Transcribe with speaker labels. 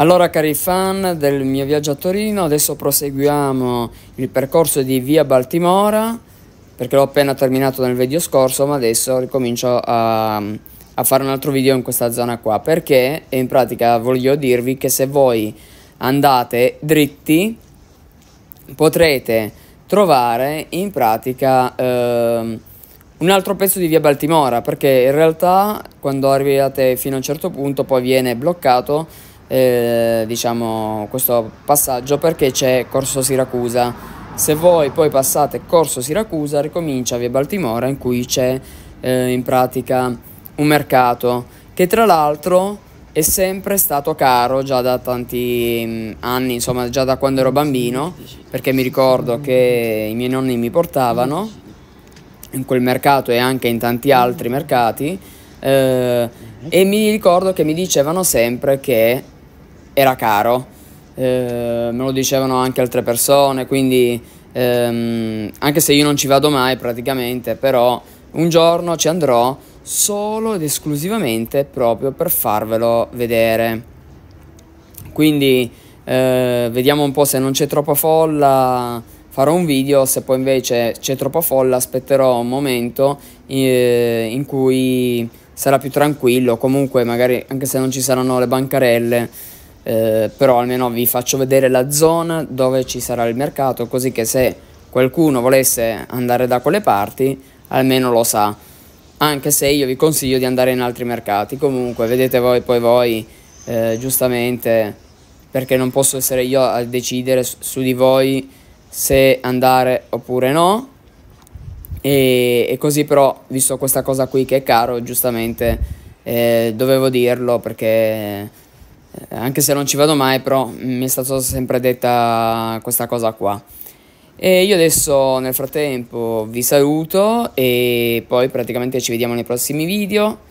Speaker 1: Allora cari fan del mio viaggio a Torino, adesso proseguiamo il percorso di via Baltimora perché l'ho appena terminato nel video scorso ma adesso ricomincio a, a, fare un altro video in questa zona qua perché in pratica voglio dirvi che se voi andate dritti potrete trovare in pratica eh, un altro pezzo di via Baltimora perché in realtà quando arrivate fino a un certo punto poi viene bloccato eh, diciamo, questo passaggio perché c'è Corso Siracusa. Se voi poi passate Corso Siracusa ricomincia via Baltimora in cui c'è eh, in pratica un mercato che tra l'altro è sempre stato caro già da tanti mm, anni, insomma già da quando ero bambino, perché mi ricordo che i miei nonni mi portavano in quel mercato e anche in tanti altri mercati eh, e mi ricordo che mi dicevano sempre che era caro, eh, me lo dicevano anche altre persone, quindi ehm, anche se io non ci vado mai praticamente, però un giorno ci andrò solo ed esclusivamente proprio per farvelo vedere. Quindi eh, vediamo un po' se non c'è troppa folla farò un video, se poi invece c'è troppa folla aspetterò un momento eh, in cui sarà più tranquillo, comunque magari anche se non ci saranno le bancarelle eh, però almeno vi faccio vedere la zona dove ci sarà il mercato, così che se qualcuno volesse andare da quelle parti, almeno lo sa. Anche se io vi consiglio di andare in altri mercati, comunque vedete voi poi voi eh, giustamente perché non posso essere io a decidere su, di voi se andare oppure no. E, e, così però, visto questa cosa qui che è caro, giustamente eh, dovevo dirlo perché eh, anche se non ci vado mai, però mi è stata sempre detta questa cosa qua. E io adesso nel frattempo vi saluto e poi praticamente ci vediamo nei prossimi video.